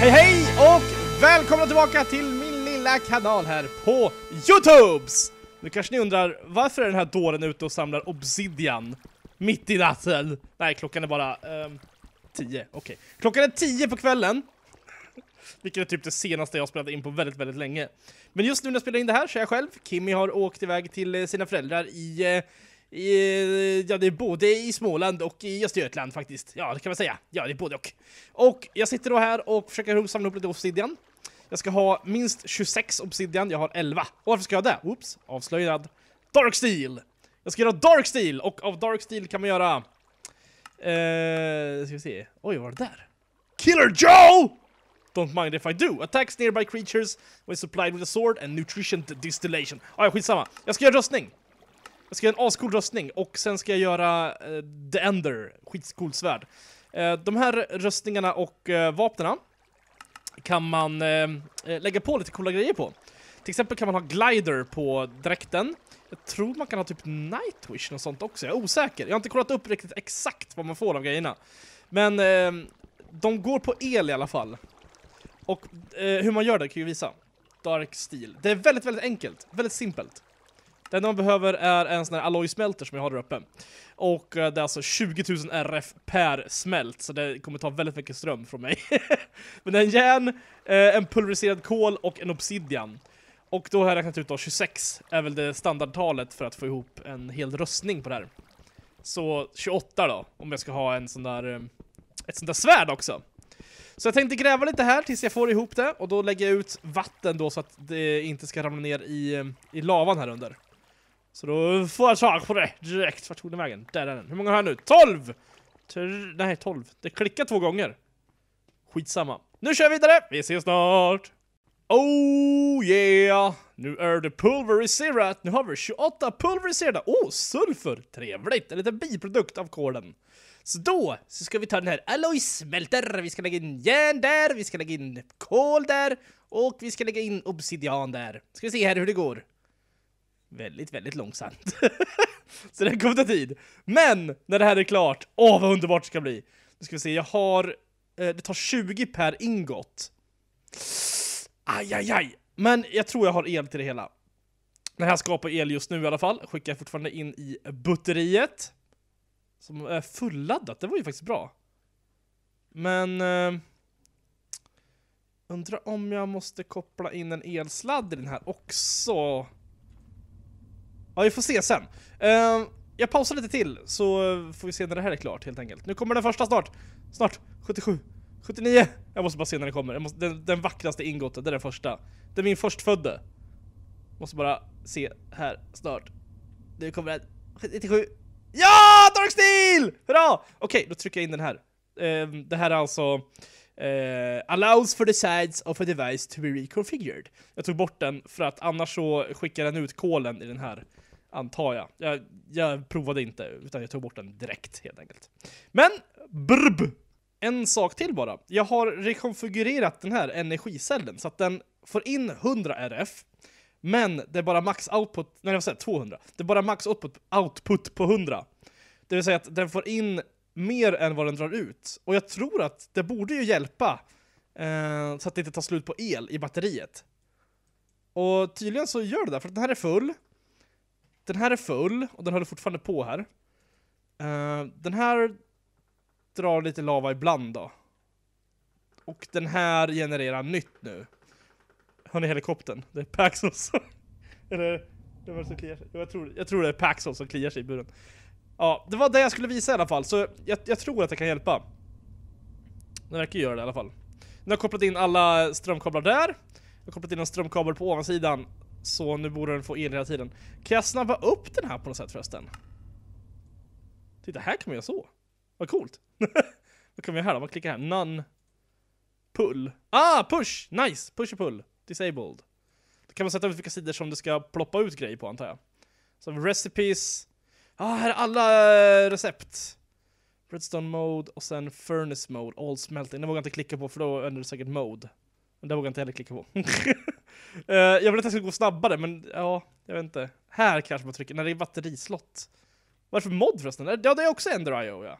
Hej hej och välkomna tillbaka till min lilla kanal här på Youtubes! Nu kanske ni undrar, varför är den här dåren ute och samlar obsidian? Mitt i natten! Nej, klockan är bara... Um, tio, okej. Okay. Klockan är tio på kvällen. Vilket är typ det senaste jag spelat in på väldigt, väldigt länge. Men just nu när jag spelar in det här så är jag själv. Kimmy har åkt iväg till eh, sina föräldrar i eh, ja, det är både i Småland och i Östergötland faktiskt. Ja, det kan man säga. Ja, det är både och. Och jag sitter då här och försöker samla upp lite obsidian. Jag ska ha minst 26 obsidian, jag har 11. Och varför ska jag ha det? Oops, avslöjad. Dark Steel! Jag ska göra Dark Steel, och av Dark Steel kan man göra... Eh, ska vi se. Oj, vad var det där? Killer Joe! Don't mind if I do. Attacks nearby creatures when supplied with a sword and nutrition distillation. Ah, skitsamma. Jag ska göra röstning. Jag ska göra en ascool röstning och sen ska jag göra eh, The Ender, skitcoolt svärd. Eh, de här röstningarna och eh, vapnena kan man eh, eh, lägga på lite coola grejer på. Till exempel kan man ha glider på dräkten. Jag tror man kan ha typ Nightwish och sånt också. Jag är osäker. Jag har inte kollat upp riktigt exakt vad man får av grejerna. Men eh, de går på el i alla fall. Och hur man gör det kan jag visa. Dark Steel. Det är väldigt, väldigt enkelt. Väldigt simpelt. Det enda man behöver är en sån här Alloy alloysmälter som jag har där uppe. Och eh, det är alltså 20 000 RF per smält, så det kommer ta väldigt mycket ström från mig. Men det är en järn, eh, en pulveriserad kol och en obsidian. Och då har jag räknat ut då 26 är väl det standardtalet för att få ihop en hel röstning på det här. Så 28 då, om jag ska ha en sån där, eh, ett sånt där svärd också. Så jag tänkte gräva lite här tills jag får ihop det och då lägger jag ut vatten då så att det inte ska ramla ner i, i lavan här under. Så då får jag tag på det direkt. Vart tog den vägen? Där är den. Hur många har jag nu? 12! nej, 12. Det klickar två gånger. Skitsamma. Nu kör vi vidare! Vi ses snart! Oh yeah! Nu är det pulveriserat. Nu har vi 28 pulveriserade. Åh, oh, sulfur! Trevligt! En liten biprodukt av kolen. Så då så ska vi ta den här alloy smälter. Vi ska lägga in järn där, vi ska lägga in kol där och vi ska lägga in obsidian där. Ska vi se här hur det går väldigt, väldigt långsamt. så det kommer ta tid. Men när det här är klart, åh vad underbart det ska bli. Nu ska vi se, jag har... Eh, det tar 20 per ingott. Aj, aj, aj. Men jag tror jag har el till det hela. Det här skapar el just nu i alla fall. Skickar jag fortfarande in i butteriet. Som är fulladdat, det var ju faktiskt bra. Men... Eh, undrar om jag måste koppla in en elsladd i den här också. Ja, vi får se sen. Uh, jag pausar lite till så får vi se när det här är klart helt enkelt. Nu kommer den första snart. Snart. 77. 79. Jag måste bara se när den kommer. Måste, den, den, vackraste ingottet, det är den första. Det är min förstfödde. Måste bara se här snart. Nu kommer den. 77. Ja! Dark Steel! Hurra! Okej, okay, då trycker jag in den här. Uh, det här är alltså... Uh, allows for the sides of a device to be reconfigured. Jag tog bort den för att annars så skickar den ut kolen i den här Antar jag. jag. jag. provade inte, utan jag tog bort den direkt helt enkelt. Men, brb! En sak till bara. Jag har rekonfigurerat den här energicellen så att den får in 100 RF, men det är bara max output, nej jag säga 200. Det är bara max output, output på 100. Det vill säga att den får in mer än vad den drar ut. Och jag tror att det borde ju hjälpa eh, så att det inte tar slut på el i batteriet. Och tydligen så gör det där, för att den här är full den här är full och den håller fortfarande på här. Uh, den här drar lite lava ibland då. Och den här genererar nytt nu. Hör ni helikoptern? Det är Paxos Eller, det var som kliar sig. Jag tror, jag tror det är Paxos som kliar sig i buren. Ja, det var det jag skulle visa i alla fall. Så jag, jag tror att det kan hjälpa. Den verkar göra det i alla fall. Nu har jag kopplat in alla strömkablar där. Jag har kopplat in en strömkabel på ovansidan så nu borde den få el hela tiden. Kan jag snabba upp den här på något sätt förresten? Titta, här kan man göra så. Vad coolt. Vad kan man göra här då? Man klickar här. None. Pull. Ah, push! Nice! Push och pull. Disabled. Då kan man sätta ut vilka sidor som det ska ploppa ut grejer på antar jag. Så recipes. Ah, här är alla eh, recept. Redstone mode och sen furnace mode. All smelting. Den vågar jag inte klicka på för då ändrar det säkert mode. Men det vågar jag inte heller klicka på. Uh, jag ville att jag skulle gå snabbare, men ja, jag vet inte. Här kanske man trycker, när det är batterislott. Vad är det för mod förresten? Eh, ja, det är också Ender.io, ja.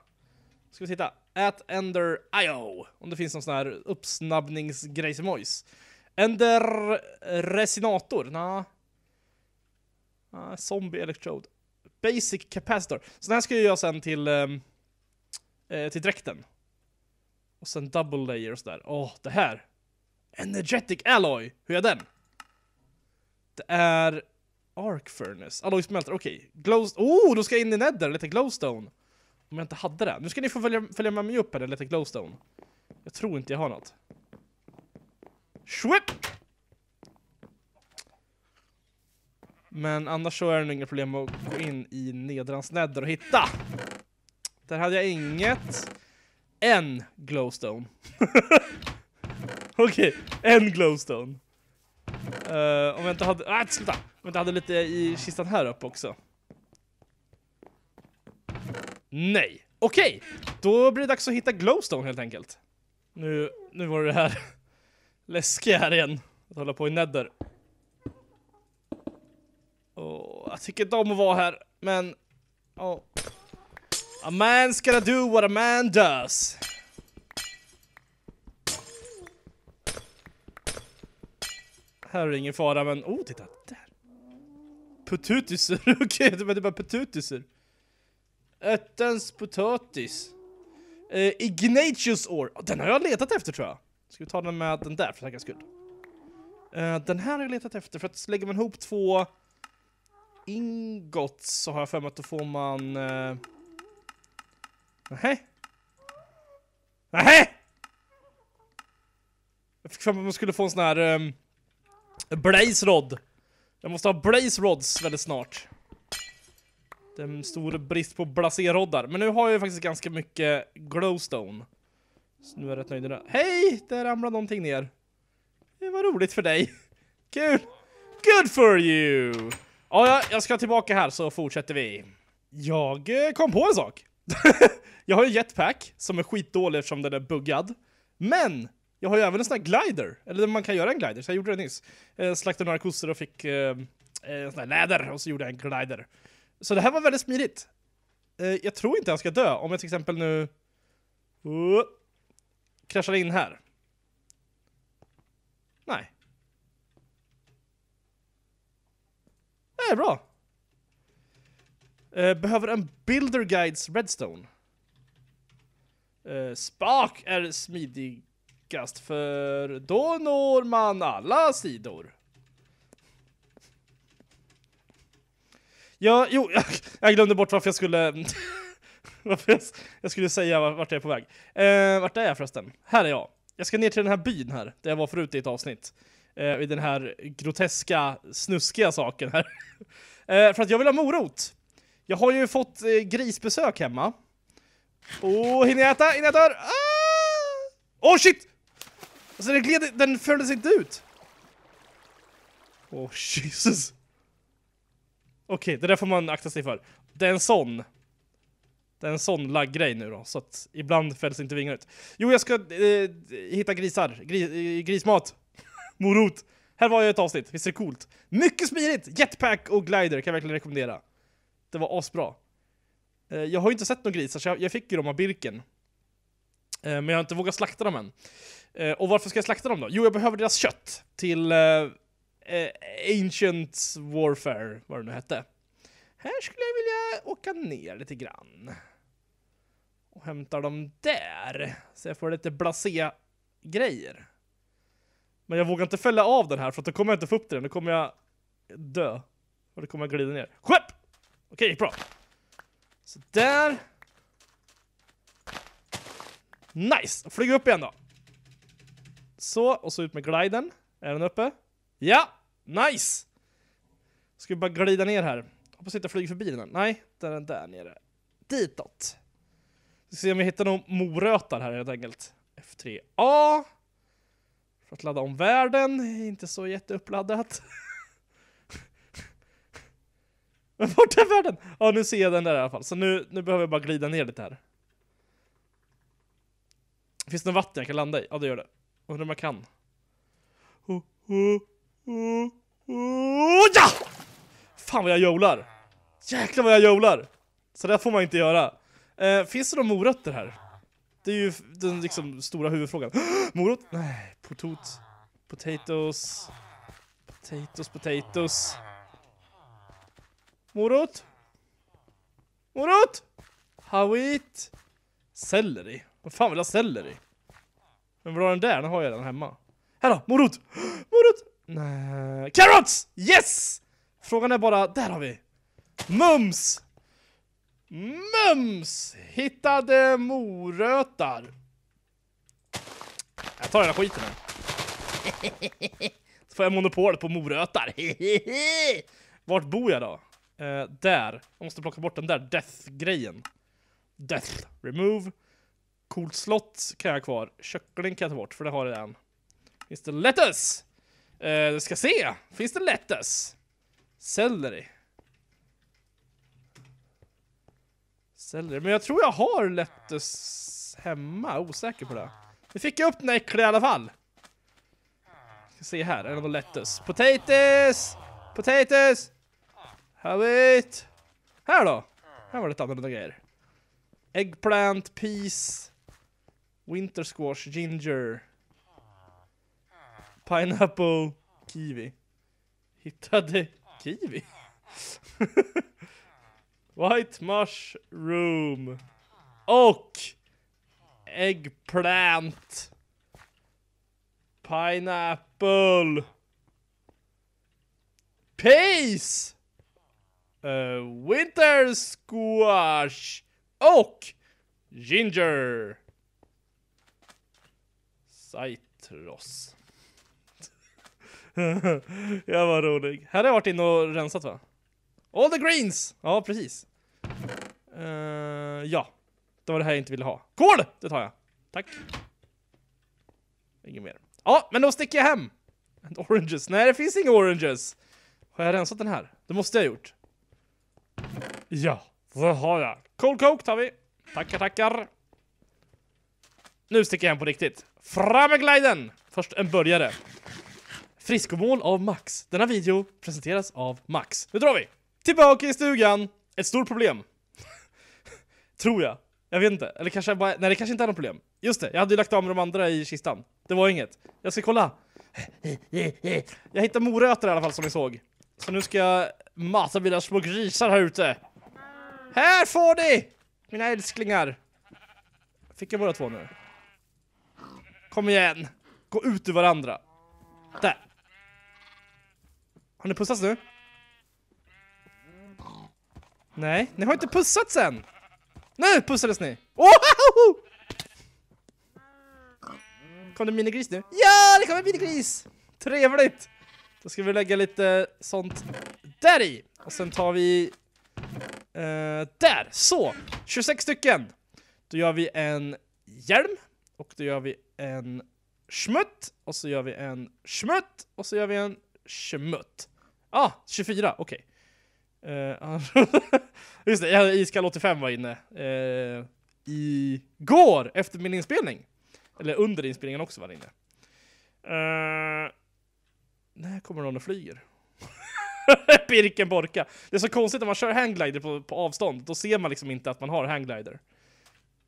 Ska vi titta. At Ender.io. Om det finns någon sån här uppsnabbningsgrej som Ender Resinator. Nja. nah. Zombie Electrode. Basic Capacitor. Så den här ska jag sen till, ehm, eh, till dräkten. Och sen double layer och sådär. Åh, oh, det här! Energetic Alloy! Hur är den? Det är Arc Furnace. Alloy smälter. okej. Okay. Glowstone. Oh, då ska jag in i Nether lite Glowstone. Om jag inte hade det. Nu ska ni få följa, följa med mig upp här lite Glowstone. Jag tror inte jag har något. Swip! Men annars så är det nog inga problem att gå in i nedrans Nether och hitta. Där hade jag inget. En Glowstone. okej, okay. en Glowstone. Uh, om jag inte hade... Nej, ah, sluta! Om jag inte hade lite i kistan här uppe också. Nej! Okej! Okay. Då blir det dags att hitta glowstone helt enkelt. Nu, nu var det här läskiga här igen. Att hålla på i nether. Oh, jag tycker inte om att vara här, men... Oh. A man's gonna do what a man does. här är det ingen fara, men oh, titta där. Potatisar, okej, okay, det är bara potatisar. Öttens potatis. Eh, Ignatius år. Den har jag letat efter tror jag. Ska vi ta den med den där för säkerhets skull? Eh, den här har jag letat efter för att lägger man ihop två Ingots så har jag för mig att då får man... Eh... Nej. Nej! Jag fick för mig att man skulle få en sån här... Um... Blaze Rod. Jag måste ha Blaze Rods väldigt snart. Det är en stor brist på blaseroddar. Men nu har jag ju faktiskt ganska mycket glowstone. Så nu är jag rätt nöjd med det. Hej! Där ramlade någonting ner. Det var roligt för dig. Kul! Good for you! Ja, jag ska tillbaka här så fortsätter vi. Jag eh, kom på en sak. jag har ju jetpack som är skitdålig eftersom den är buggad. Men jag har ju även en sån här glider, eller man kan göra en glider, så jag gjorde det nyss. Jag eh, slaktade några kossor och fick eh, eh, en sån här läder, och så gjorde jag en glider. Så det här var väldigt smidigt. jag tror inte jag ska dö om jag till exempel nu... Uh, kraschar in här. Nej. Det är bra. behöver en Builder Guides Redstone. Eh, spak är smidig lyckast för då når man alla sidor. Ja, jo, jag, jag glömde bort varför jag skulle... varför jag, jag, skulle säga vart jag är på väg. Eh, vart är jag förresten? Här är jag. Jag ska ner till den här byn här, där jag var förut i ett avsnitt. Eh, I den här groteska, snuskiga saken här. eh, för att jag vill ha morot. Jag har ju fått eh, grisbesök hemma. Åh, oh, hinner jag äta? Hinner jag äta? Ah! Oh shit! Alltså den gled, den följdes inte ut. Åh, oh, Jesus. Okej, okay, det där får man akta sig för. Det är en sån. Det är en sån lagggrej nu då. Så att ibland fälls inte vingar ut. Jo, jag ska eh, hitta grisar. Gri, eh, grismat. Morot. Här var jag ett avsnitt. Visst är det coolt? Mycket smidigt! Jetpack och glider kan jag verkligen rekommendera. Det var asbra. Eh, jag har ju inte sett några grisar så jag, jag fick ju dem av Birken. Eh, men jag har inte vågat slakta dem än. Eh, och varför ska jag slakta dem då? Jo, jag behöver deras kött till eh, eh, Ancient Warfare, vad det nu hette. Här skulle jag vilja åka ner lite grann. Och hämtar dem där. Så jag får lite blasé-grejer. Men jag vågar inte fälla av den här för då kommer jag inte få upp den. Då kommer jag dö. Och då kommer jag glida ner. Skepp! Okej, bra. Så där. Nice! Flyg upp igen då. Så, och så ut med gliden. Är den uppe? Ja! Nice! Ska vi bara glida ner här. Hoppas inte jag flyger förbi den. Nej, den är där nere. Ditåt. Vi ska se om vi hittar några morötar här helt enkelt. F3A. För att ladda om världen. Inte så jätteuppladdat. Men vart är världen? Ja, nu ser jag den där i alla fall. Så nu, nu behöver jag bara glida ner lite här. Finns det något vatten jag kan landa i? Ja, det gör det. Undrar om jag kan. Oh, oh, oh, oh, ja! Fan vad jag jolar! Jäklar vad jag jolar! Så det får man inte göra. Eh, finns det några morötter här? Det är ju den liksom, stora huvudfrågan. Morot? Nej, potot. Potatoes. Potatoes, potatoes. Morot? Morot? Hawit? Selleri? Vad fan vill jag ha selleri? Men var har den där? Nu har jag den hemma. Här då, morot! Morot! Nej. Carrots! Yes! Frågan är bara, där har vi. Mums! Mums! Hittade morötar. Jag tar hela skiten här. Så får jag monopolet på morötar. Vart bor jag då? Eh, där. Jag måste plocka bort den där death-grejen. Death. Remove. Coolt slott kan jag ha kvar. Kökling kan jag ta bort, för det har jag redan. Finns det lettuce? Eh, vi ska se. Finns det lettuce? Selleri. Selleri. Men jag tror jag har lettuce hemma. Osäker på det. Vi fick upp den äckliga i alla fall. Ska se här. Är det någon lettuce? Potatoes! Potatoes! Have it! Här då! Här var det lite annorlunda grejer. Eggplant, peas. Winter squash, ginger. Pineapple, kiwi. Hittade kiwi? White mushroom. Och eggplant. Pineapple. Pace! Uh, winter squash och ginger. Aitros. jag var rolig. Här har jag varit inne och rensat va? All the greens! Ja, precis. Uh, ja. Det var det här jag inte ville ha. Kol! Det tar jag. Tack. Inget mer. Ja, men då sticker jag hem. And oranges. Nej, det finns inga oranges. Har jag rensat den här? Det måste jag ha gjort. Ja, det har jag. Cold coke tar vi. Tackar, tackar. Nu sticker jag hem på riktigt. Fram med gliden! Först en börjare. Friskomål av Max. Denna video presenteras av Max. Nu drar vi! Tillbaka i stugan. Ett stort problem. Tror jag. Jag vet inte. Eller kanske bara... Nej, det kanske inte är något problem. Just det, jag hade ju lagt av med de andra i kistan. Det var inget. Jag ska kolla. Jag hittade morötter i alla fall som ni såg. Så nu ska jag mata mina små grisar här ute. Här får ni! Mina älsklingar. Fick jag bara två nu? Kom igen. Gå ut ur varandra. Där. Har ni pussats nu? Nej, ni har inte pussats än. Nu pussades ni. Ohoho! Kom det minigris nu? Ja, det kommer minigris! Trevligt! Då ska vi lägga lite sånt där i. Och sen tar vi... Eh, där, så! 26 stycken! Då gör vi en hjälm. Och då gör vi en schmutt och så gör vi en schmutt och så gör vi en schmutt. Ah, 24, okej. Okay. Uh, eh, just det, jag hade iskall 85 var inne. Uh, igår efter min inspelning. Eller under inspelningen också var det inne. Uh, när kommer någon och flyger? Birken Borka. Det är så konstigt när man kör hangglider på, på avstånd. Då ser man liksom inte att man har hangglider.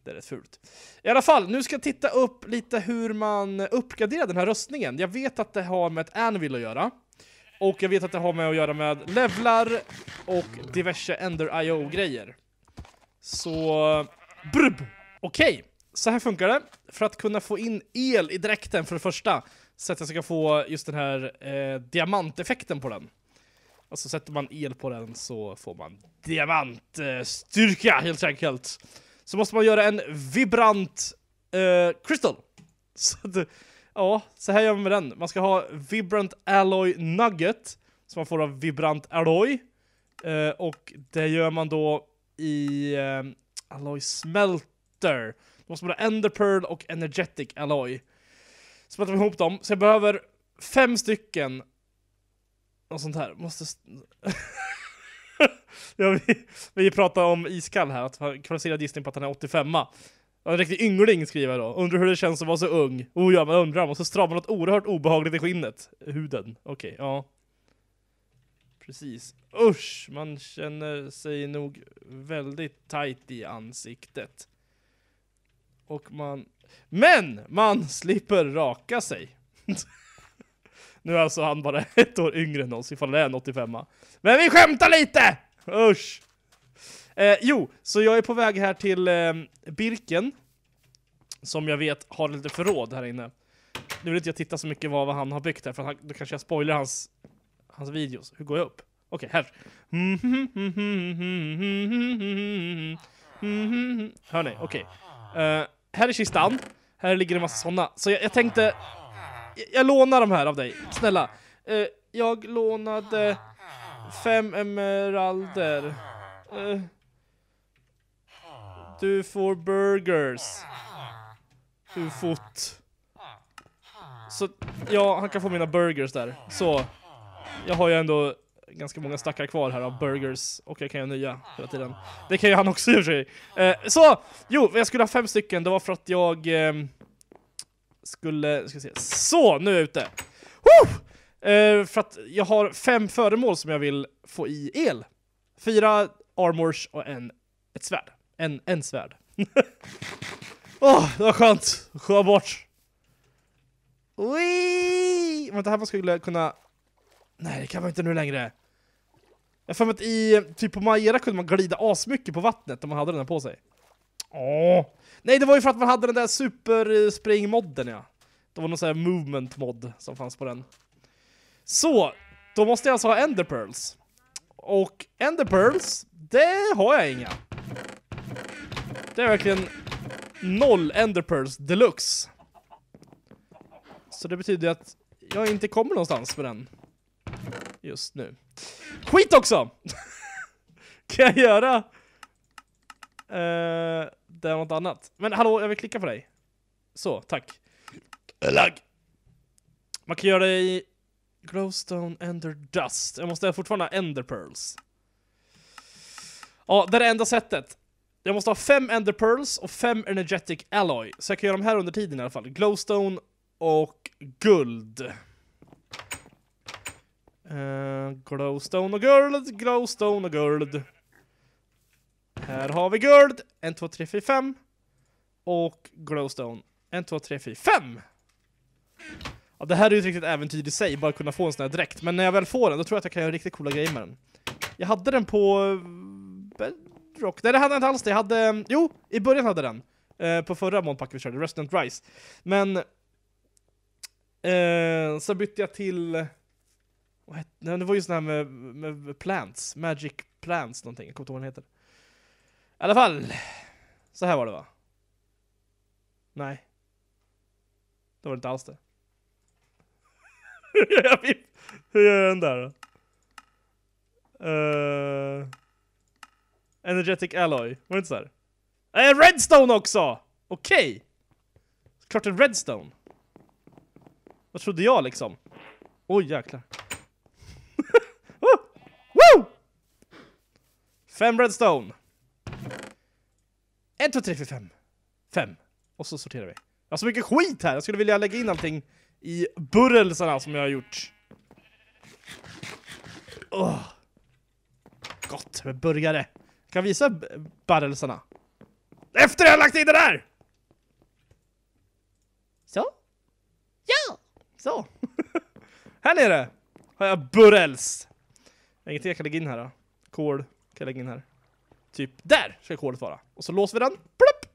Det är rätt fult. I alla fall, nu ska jag titta upp lite hur man uppgraderar den här röstningen. Jag vet att det har med ett anvil att göra. Och jag vet att det har med att göra med levlar och diverse Ender IO-grejer. Så... Brub! Okej, okay. så här funkar det. För att kunna få in el i dräkten för det första så att jag ska få just den här eh, diamanteffekten på den. Och så sätter man el på den så får man diamantstyrka helt enkelt så måste man göra en vibrant uh, crystal. Så att, ja, så här gör man med den. Man ska ha vibrant alloy nugget, som man får av vibrant alloy. Uh, och det gör man då i uh, alloy smelter. Då måste man ha Ender Pearl och energetic alloy. Smälter man ihop dem. Så jag behöver fem stycken Något sånt här. Måste... ja, vi, vi pratar om Iskall här, att kvalificera Disney på att han är 85a. En riktig yngling skriver då. Undrar hur det känns att vara så ung. Oh ja, man undrar. Och så stramar något oerhört obehagligt i skinnet. Huden. Okej, okay, ja. Precis. Usch, man känner sig nog väldigt tight i ansiktet. Och man... Men! Man slipper raka sig. Nu är alltså han bara ett år yngre än oss, ifall det är en 85 Men vi skämtar lite! Usch! Eh, jo, så jag är på väg här till eh, Birken. Som jag vet har lite förråd här inne. Nu vill inte jag titta så mycket vad, vad han har byggt här, för han, då kanske jag spoilar hans, hans videos. Hur går jag upp? Okej, okay, här. Hör ni? Okej. Okay. Uh, eh, här är kistan. Här ligger en massa sådana. Så jag, jag tänkte jag lånar de här av dig. Snälla. Eh, jag lånade fem emeralder. Eh, du får burgers. Ufot. Så, ja, han kan få mina burgers där. Så. Jag har ju ändå ganska många stackar kvar här av burgers och jag kan göra nya hela tiden. Det kan ju han också i och för sig. Eh, så! Jo, jag skulle ha fem stycken. Det var för att jag... Eh, skulle... Ska se. Så, nu är jag ute! Eh, för att jag har fem föremål som jag vill få i el. Fyra armors och en, ett svärd. En, en svärd. Åh, oh, det var skönt! Sjö bort! Ui! Vänta, här man skulle kunna... Nej, det kan man inte nu längre. Jag för mig att i, typ på Majera kunde man glida asmycket på vattnet om man hade den här på sig. Åh! Nej, det var ju för att man hade den där Superspring-modden ja. Det var någon sån här movement-mod som fanns på den. Så, då måste jag alltså ha enderpearls. Och enderpearls, det har jag inga. Det är verkligen noll enderpearls deluxe. Så det betyder att jag inte kommer någonstans med den. Just nu. Skit också! kan jag göra... Uh, det är något annat. Men hallå, jag vill klicka på dig. Så, tack. Lagg! Man kan göra det i Glowstone Ender Dust. Jag måste fortfarande ha Ender Pearls. Ja, det är det enda sättet. Jag måste ha fem Ender Pearls och fem Energetic Alloy. Så jag kan göra de här under tiden i alla fall. Glowstone och guld. Uh, glowstone och guld, glowstone och guld. Här har vi guld. 1, 2, 3, 4, 5. Och glowstone. 1, 2, 3, 4, 5! Ja, det här är ju ett riktigt äventyr i sig, bara kunna få en sån här direkt. Men när jag väl får den, då tror jag att jag kan göra riktigt coola grejer med den. Jag hade den på... Eh, Bedrock? Nej, det hade jag inte alls. Det. Jag hade... Jo, i början hade jag den. Eh, på förra månpack vi körde, Resident Rise. Men... Eh, så bytte jag till... Vad hette... Det var ju sån här med, med plants. Magic plants, någonting. Jag kommer inte ihåg vad den heter. I alla fall. Så här var det va? Nej. Det var det inte alls det. Hur gör jag den där då? Uh, energetic Alloy. Var det inte så här? Äh, redstone också! Okej! Okay. Klart en redstone. Vad trodde jag liksom? Oj jäklar. oh! Woo! Fem redstone. 1, 2, 3, 4, 5. 5. Och så sorterar vi. Jag har så mycket skit här. Jag skulle vilja lägga in allting i burrelserna som jag har gjort. Oh. Gott med burgare. Jag kan visa barrelserna. Efter jag har lagt in det där! Så. Ja! Så. här nere har jag burrels. Ingenting jag kan lägga in här då. Kol kan jag lägga in här. Typ där ska kolet vara. Och så låser vi den. Plupp!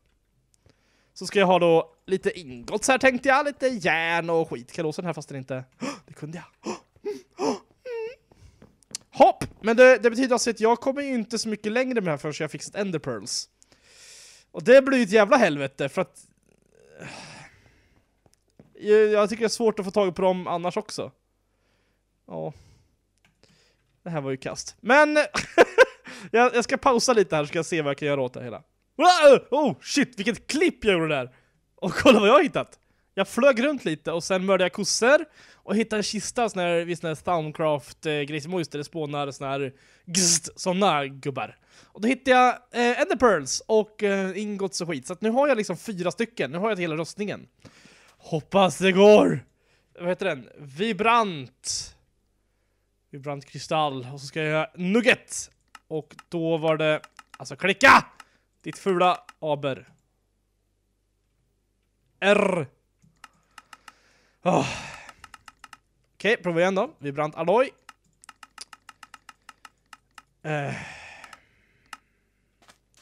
Så ska jag ha då lite ingots här tänkte jag. Lite järn och skit. Kan jag låsa den här fast den inte... Det kunde jag. Mm. Hopp! Men det, det, betyder alltså att jag kommer ju inte så mycket längre med det här förrän jag fixat enderpearls. Och det blir ju ett jävla helvete för att... Jag, jag, tycker det är svårt att få tag på dem annars också. Ja. Det här var ju kast. Men... jag, jag, ska pausa lite här så ska jag se vad jag kan göra åt det hela. Oh shit, vilket klipp jag gjorde där! Och kolla vad jag har hittat! Jag flög runt lite och sen mördade jag kossor och hittade en kista sån här, vid sån här Stamcraft eh, grisemojs där det spånar sån här gst, såna gubbar. Och då hittade jag eh, enderpearls och eh, ingots och skit. Så nu har jag liksom fyra stycken. Nu har jag hela röstningen. Hoppas det går! Vad heter den? Vibrant! Vibrant kristall. Och så ska jag göra nugget och då var det... Alltså klicka! Ditt fula aber. R. Oh. Okej, okay, prova igen då. Vibrant alloy. Eh.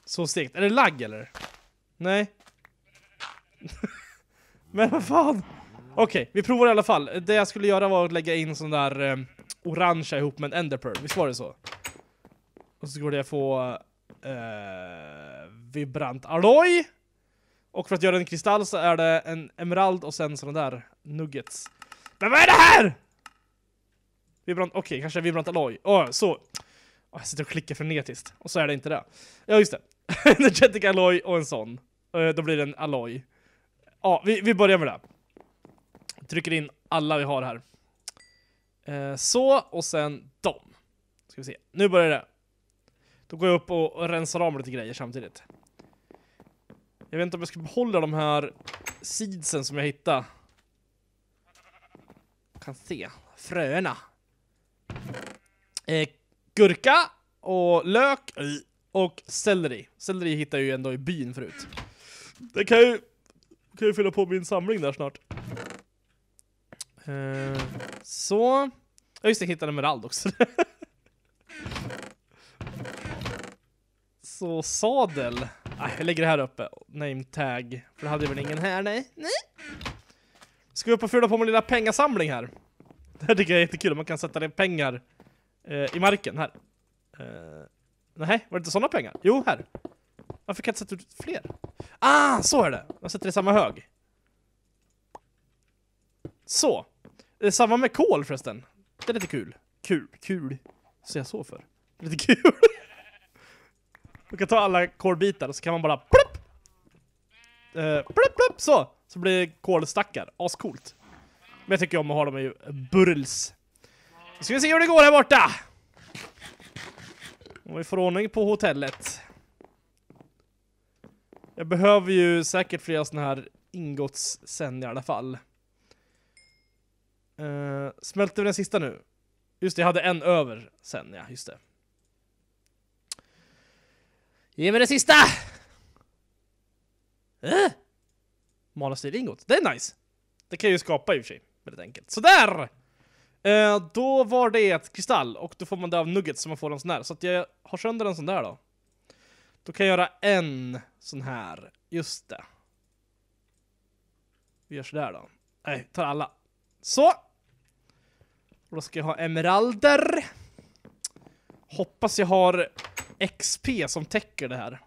Så stekt. Är det lagg eller? Nej. Men vad fan? Okej, okay, vi provar i alla fall. Det jag skulle göra var att lägga in sån där eh, orangea ihop med en enderpearl. Visst var det så? Och så skulle jag få eh, vibrant alloy. Och för att göra en kristall så är det en emerald och sen sådana där nuggets. Men vad är det här? Vibrant, okej, okay, kanske vibrant alloy. Åh, oh, så. Oh, jag sitter och klickar frenetiskt. Och så är det inte det. Ja, just det. Energetic alloy och en sån. Eh, då blir det en alloy. Ja, ah, vi, vi börjar med det. Trycker in alla vi har här. Eh, så, och sen dem. Ska vi se. Nu börjar det. Då går jag upp och, rensar av lite grejer samtidigt. Jag vet inte om jag ska behålla de här seedsen som jag hittade. Kan se. Fröerna. Eh, gurka och lök och selleri. Selleri hittar jag ju ändå i byn förut. Det kan ju, kan ju fylla på min samling där snart. Eh, så. Jag just det, hittade en emerald också. så alltså, sadel. Ah, jag lägger det här uppe. Name tag. För det hade jag väl ingen här, nej. Nej. Ska upp och fylla på min lilla pengasamling här. Det här tycker jag är jättekul. Man kan sätta ner pengar eh, i marken här. Eh, nej, var det inte sådana pengar? Jo, här. Varför kan jag inte sätta ut fler? Ah, så är det. Man sätter det i samma hög. Så. Det är samma med kol förresten. Det är lite kul. Kul, kul. Så jag så för. Lite kul. Man kan ta alla kolbitar och så kan man bara plupp! Uh, plupp, plupp, så! Så blir det kolstackar. Ascoolt. Men jag tycker om att ha dem i burls. Nu ska vi se hur det går här borta! Om vi får ordning på hotellet. Jag behöver ju säkert flera sådana här ingots sen i alla fall. Uh, smälter vi den sista nu? Just det, jag hade en över sen, ja, just det. Ge mig det sista! Äh? Mala styringot. Det är nice! Det kan jag ju skapa i och för sig. Väldigt enkelt. Sådär! Eh, då var det ett kristall och då får man det av nuggets så man får en sån här. Så att jag har sönder en sån där då. Då kan jag göra en sån här. Just det. Vi gör sådär då. Nej, tar alla. Så! Och då ska jag ha emeralder. Hoppas jag har XP som täcker det här.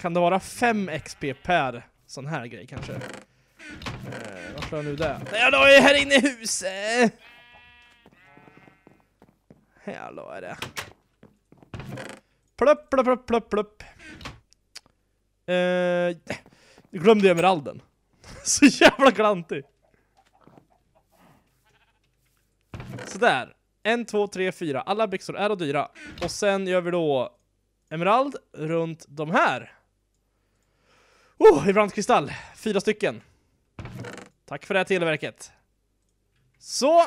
Kan det vara 5 XP per sån här grej kanske? Eh, varför är nu det? Nej, då är jag här inne i huset! Här Hallå är det. Plupp, plupp, plupp, plupp, plupp. Eh, glömde jag emeralden. Så jävla klantig. Sådär. En, två, tre, fyra. Alla byxor är och dyra. Och sen gör vi då emerald runt de här. Oh, ibland Fyra stycken. Tack för det här televerket. Så.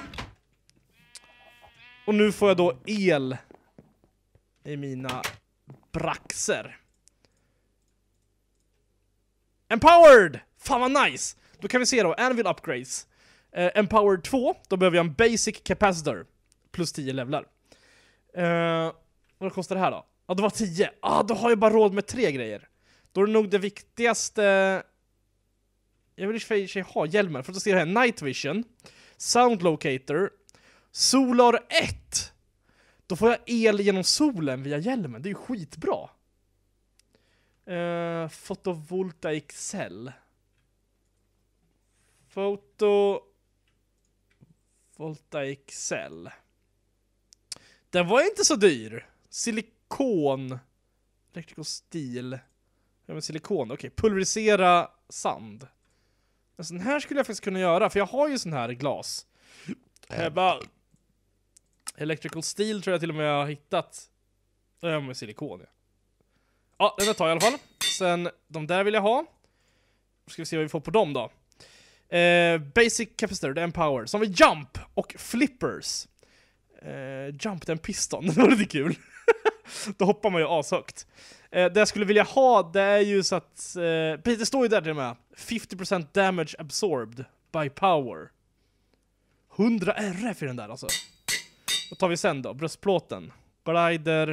Och nu får jag då el i mina braxer. Empowered! Fan vad nice! Då kan vi se då, Anvil Upgrades. Eh, Empowered 2, då behöver jag en Basic Capacitor plus 10 levlar. Eh, vad kostar det här då? Ja, det var 10. Ah, då har jag bara råd med tre grejer. Då är det nog det viktigaste... Jag vill i och för ha hjälmen, för att se här. Night Vision, Sound Locator, Solar 1! Då får jag el genom solen via hjälmen. Det är ju skitbra. Uh, eh, fotovoltaic cell. Foto... Voltaic cell. Den var inte så dyr. Silikon. Elektrikostil. Ja men silikon, okej. Okay. Pulverisera sand. En sån här skulle jag faktiskt kunna göra, för jag har ju sån här glas. Hemma. Electrical steel tror jag till och med jag har hittat. Ja, men silikon ja. Ja, den där tar jag i alla fall. Sen, de där vill jag ha. Ska vi se vad vi får på dem då. Eh, basic capacitor, det är en power. Sen har vi jump och flippers eh, Jump den piston, det var lite kul. Då hoppar man ju ashögt. Eh, det jag skulle vilja ha, det är ju så att... Eh, det står ju där till och med. 50% damage absorbed by power. 100 RF i den där alltså. Vad tar vi sen då? Bröstplåten. Glider.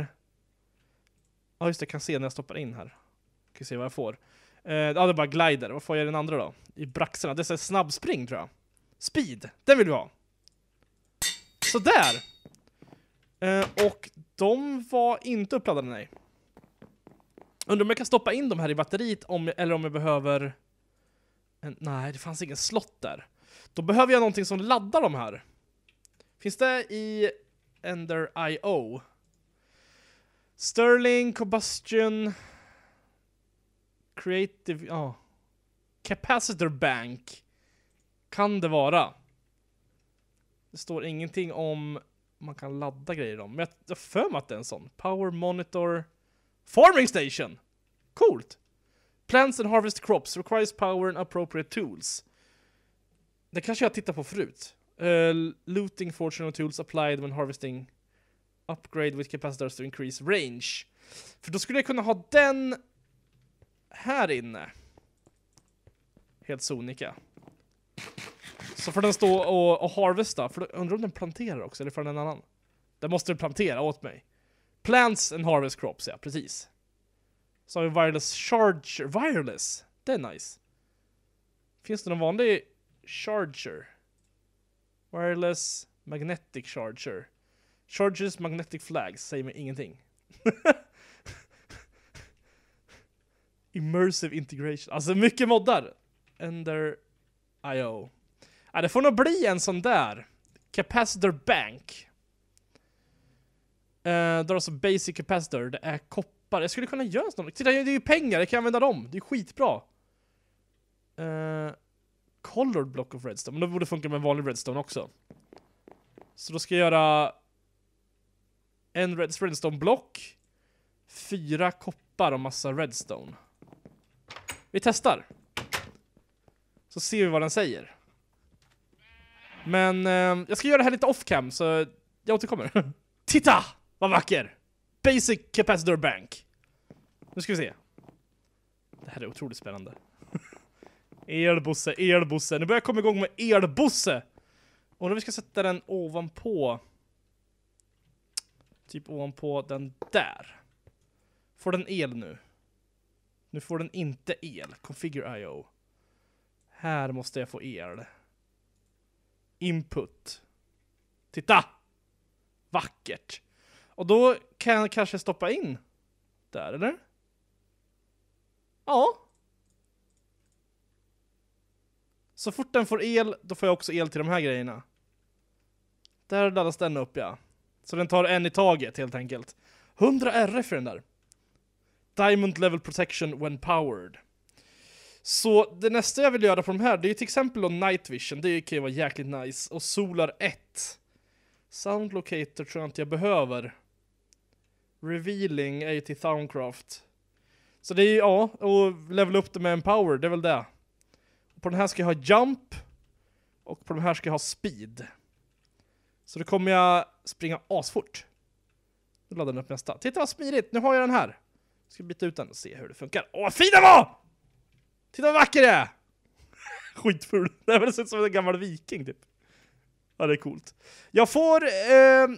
Ja ah, just det, jag kan se när jag stoppar in här. Jag kan se vad jag får. Eh, ja det är bara glider. Vad får jag i den andra då? I braxarna. Det är snabbspring tror jag. Speed, den vill vi ha. Sådär! Eh, och de var inte uppladdade, nej. Undrar om jag kan stoppa in de här i batteriet, om, eller om jag behöver... En, nej, det fanns ingen slott där. Då behöver jag någonting som laddar de här. Finns det i Ender IO? Sterling, combustion... Creative... Ja. Oh. Capacitor bank. Kan det vara? Det står ingenting om man kan ladda grejer i dem. Men jag har för mig att det är en sån. Power Monitor Farming Station! Coolt! Plants and harvest crops requires power and appropriate tools. Det kanske jag tittar på förut. Uh, looting fortune tools applied when harvesting upgrade with capacitors to increase range. För då skulle jag kunna ha den här inne. Helt sonika. Så får den stå och, och harvesta. För undrar om den planterar också, eller får den en annan? Den måste plantera åt mig. Plants and harvest crops, ja, precis. Så har vi wireless charger. Wireless! Det är nice. Finns det någon vanlig charger? Wireless magnetic charger. Chargers magnetic flags säger mig ingenting. Immersive integration. Alltså mycket moddar. Ender IO. Ja, det får nog bli en sån där. Capacitor Bank. Uh, eh, det är alltså basic capacitor, det är koppar. Jag skulle kunna göra en sån. Titta, det är ju pengar, jag kan använda dem. Det är skitbra. Uh, colored block of redstone, men det borde funka med vanlig redstone också. Så då ska jag göra en redstone-block, fyra koppar och massa redstone. Vi testar. Så ser vi vad den säger. Men eh, jag ska göra det här lite off-cam, så jag återkommer. Titta vad vacker! Basic Capacitor Bank. Nu ska vi se. Det här är otroligt spännande. elbosse, elbosse. Nu börjar jag komma igång med elbosse. Och då vi ska sätta den ovanpå. Typ ovanpå den där. Får den el nu? Nu får den inte el. Configure IO. Här måste jag få el input. Titta! Vackert. Och då kan jag kanske stoppa in där, eller? Ja. Så fort den får el, då får jag också el till de här grejerna. Där laddas den upp, ja. Så den tar en i taget, helt enkelt. 100 RF för den där. Diamond level protection when powered. Så det nästa jag vill göra på de här, det är ju till exempel då Night Vision, det kan ju vara jäkligt nice. Och Solar 1. Sound Locator tror jag inte jag behöver. Revealing är ju till Thowncraft. Så det är ju, ja, och level upp det med Empower, det är väl det. På den här ska jag ha Jump. Och på den här ska jag ha Speed. Så då kommer jag springa asfort. Nu laddar den upp nästa. Titta vad smidigt, nu har jag den här. Ska byta ut den och se hur det funkar. Åh, vad fin den var! Titta vad vacker det är! Skitful. Det ser ut som en gammal viking typ. Ja, det är coolt. Jag får... Eh,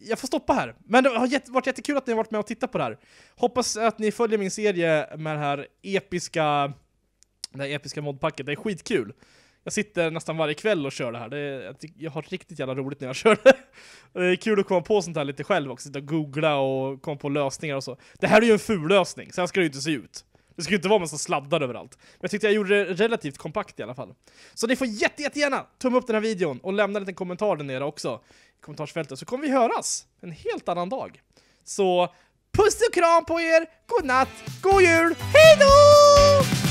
jag får stoppa här. Men det har varit jättekul att ni har varit med och tittat på det här. Hoppas att ni följer min serie med det här episka... Det här episka modpacket. Det är skitkul. Jag sitter nästan varje kväll och kör det här. Det är, jag har riktigt jävla roligt när jag kör det. Det är kul att komma på sånt här lite själv också. Sitta och googla och komma på lösningar och så. Det här är ju en ful lösning. Så här ska det ju inte se ut. Det ska ju inte vara med som sladdar överallt. Men jag tyckte jag gjorde det relativt kompakt i alla fall. Så ni får jätte, jättegärna tumma upp den här videon och lämna en liten kommentar där nere också i kommentarsfältet. Så kommer vi höras en helt annan dag. Så puss och kram på er, god natt, god jul, Hejdå!